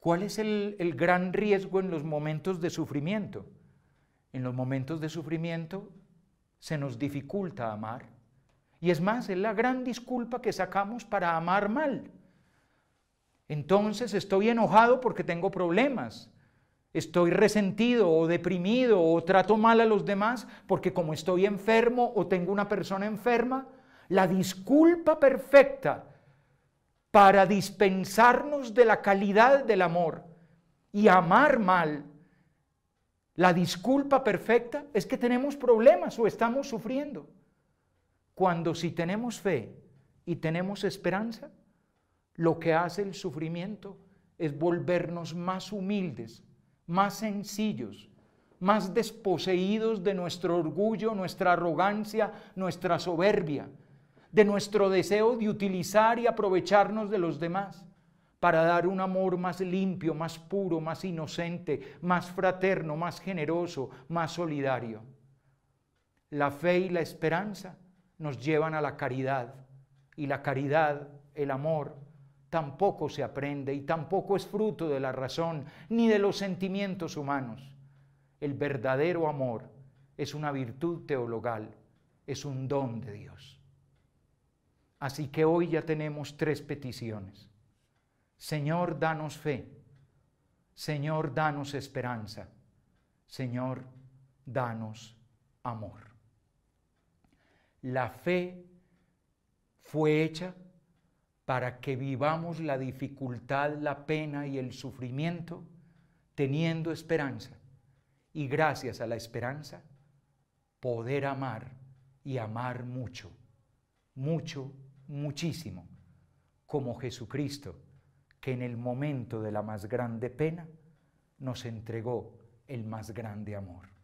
¿Cuál es el, el, gran riesgo en los momentos de sufrimiento? En los momentos de sufrimiento se nos dificulta amar. Y es más, es la gran disculpa que sacamos para amar mal. Entonces estoy enojado porque tengo problemas. Estoy resentido o deprimido o trato mal a los demás porque como estoy enfermo o tengo una persona enferma, la disculpa perfecta para dispensarnos de la calidad del amor y amar mal, la disculpa perfecta es que tenemos problemas o estamos sufriendo. Cuando si tenemos fe y tenemos esperanza, lo que hace el sufrimiento es volvernos más humildes, más sencillos, más desposeídos de nuestro orgullo, nuestra arrogancia, nuestra soberbia, de nuestro deseo de utilizar y aprovecharnos de los demás para dar un amor más limpio, más puro, más inocente, más fraterno, más generoso, más solidario. La fe y la esperanza nos llevan a la caridad y la caridad, el amor, tampoco se aprende y tampoco es fruto de la razón ni de los sentimientos humanos. El verdadero amor es una virtud teologal, es un don de Dios. Así que hoy ya tenemos tres peticiones. Señor, danos fe. Señor, danos esperanza. Señor, danos amor. La fe fue hecha para que vivamos la dificultad, la pena y el sufrimiento teniendo esperanza. Y gracias a la esperanza, poder amar y amar mucho mucho, muchísimo, como Jesucristo, que en el momento de la más grande pena nos entregó el más grande amor.